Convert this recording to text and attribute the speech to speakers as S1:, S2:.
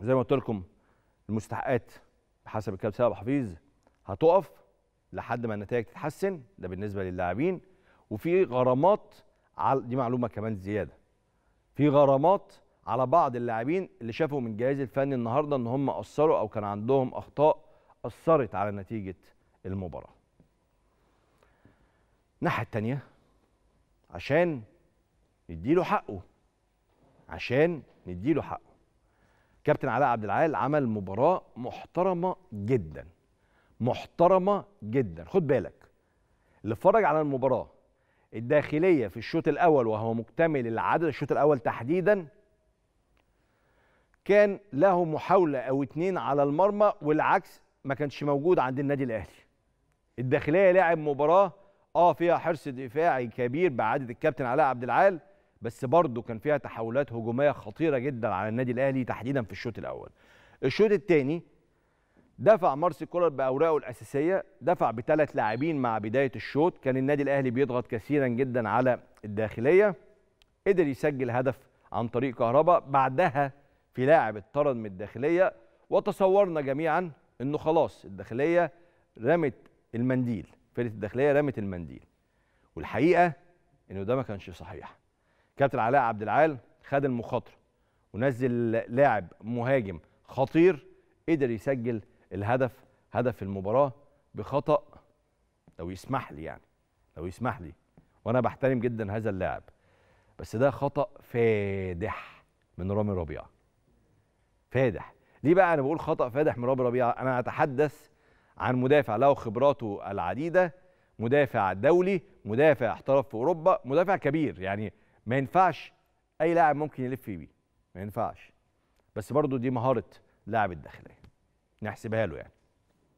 S1: زي ما قلت لكم المستحقات بحسب الكابتن سيد حفيظ هتقف لحد ما النتائج تتحسن ده بالنسبه للاعبين وفي غرامات على دي معلومه كمان زياده في غرامات على بعض اللاعبين اللي شافوا من الجهاز الفني النهارده ان هم قصروا او كان عندهم اخطاء اثرت على نتيجه المباراه الناحيه الثانيه عشان نديله حقه عشان نديله حقه كابتن علاء عبد العال عمل مباراه محترمه جدا محترمه جدا خد بالك اللي اتفرج على المباراه الداخليه في الشوط الاول وهو مكتمل العدد الشوط الاول تحديدا كان له محاوله او اتنين على المرمى والعكس ما كانش موجود عند النادي الاهلي الداخليه لعب مباراه اه فيها حرص دفاعي كبير بعدد الكابتن علاء عبد العال بس برضه كان فيها تحولات هجوميه خطيره جدا على النادي الاهلي تحديدا في الشوط الاول الشوط الثاني دفع مارسي كولر باوراقه الاساسيه دفع بثلاث لاعبين مع بدايه الشوط كان النادي الاهلي بيضغط كثيرا جدا على الداخليه قدر يسجل هدف عن طريق كهرباء بعدها في لاعب اتطرد من الداخليه وتصورنا جميعا انه خلاص الداخليه رمت المنديل فرقه الداخليه رمت المنديل والحقيقه انه ده ما كانش صحيح كابتن علاء عبد العال خد المخاطره ونزل لاعب مهاجم خطير قدر يسجل الهدف هدف المباراه بخطا لو يسمح لي يعني لو يسمح لي وانا بحترم جدا هذا اللاعب بس ده خطا فادح من رامي ربيعه فادح ليه بقى انا بقول خطا فادح من رامي ربيعه انا اتحدث عن مدافع له خبراته العديده مدافع دولي مدافع احترف في اوروبا مدافع كبير يعني ما ينفعش اي لاعب ممكن يلف بيه ما ينفعش بس برضو دي مهاره لاعب الداخليه نحسبها له يعني